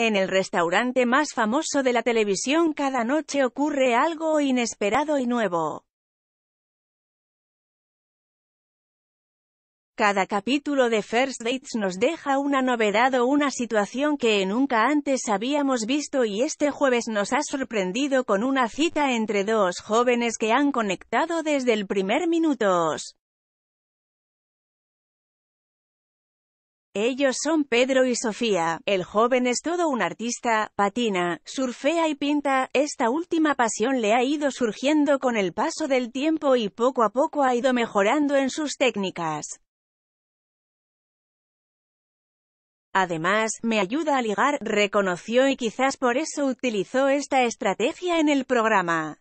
En el restaurante más famoso de la televisión cada noche ocurre algo inesperado y nuevo. Cada capítulo de First Dates nos deja una novedad o una situación que nunca antes habíamos visto y este jueves nos ha sorprendido con una cita entre dos jóvenes que han conectado desde el primer minuto. Ellos son Pedro y Sofía. El joven es todo un artista, patina, surfea y pinta. Esta última pasión le ha ido surgiendo con el paso del tiempo y poco a poco ha ido mejorando en sus técnicas. Además, me ayuda a ligar, reconoció y quizás por eso utilizó esta estrategia en el programa.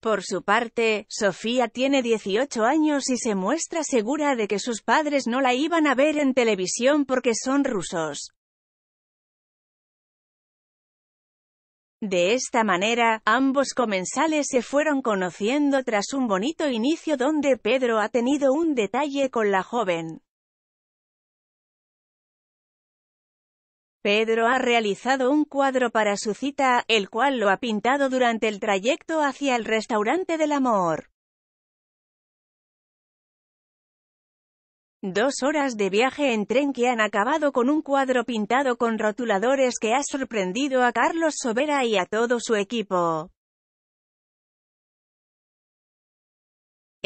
Por su parte, Sofía tiene 18 años y se muestra segura de que sus padres no la iban a ver en televisión porque son rusos. De esta manera, ambos comensales se fueron conociendo tras un bonito inicio donde Pedro ha tenido un detalle con la joven. Pedro ha realizado un cuadro para su cita, el cual lo ha pintado durante el trayecto hacia el restaurante del amor. Dos horas de viaje en tren que han acabado con un cuadro pintado con rotuladores que ha sorprendido a Carlos Sobera y a todo su equipo.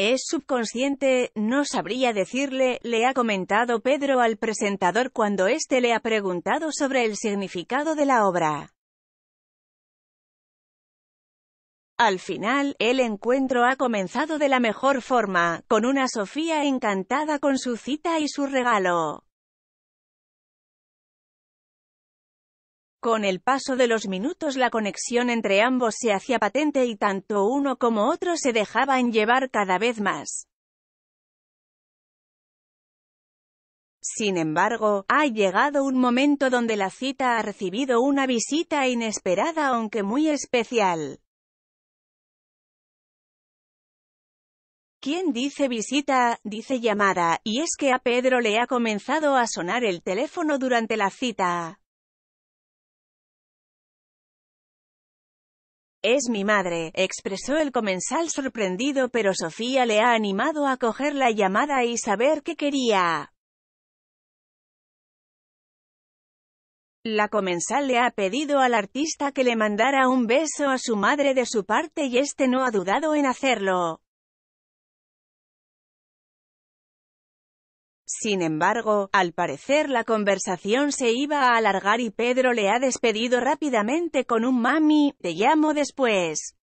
Es subconsciente, no sabría decirle, le ha comentado Pedro al presentador cuando éste le ha preguntado sobre el significado de la obra. Al final, el encuentro ha comenzado de la mejor forma, con una Sofía encantada con su cita y su regalo. Con el paso de los minutos la conexión entre ambos se hacía patente y tanto uno como otro se dejaban llevar cada vez más. Sin embargo, ha llegado un momento donde la cita ha recibido una visita inesperada aunque muy especial. ¿Quién dice visita, dice llamada, y es que a Pedro le ha comenzado a sonar el teléfono durante la cita. Es mi madre, expresó el comensal sorprendido pero Sofía le ha animado a coger la llamada y saber qué quería. La comensal le ha pedido al artista que le mandara un beso a su madre de su parte y este no ha dudado en hacerlo. Sin embargo, al parecer la conversación se iba a alargar y Pedro le ha despedido rápidamente con un mami, te llamo después.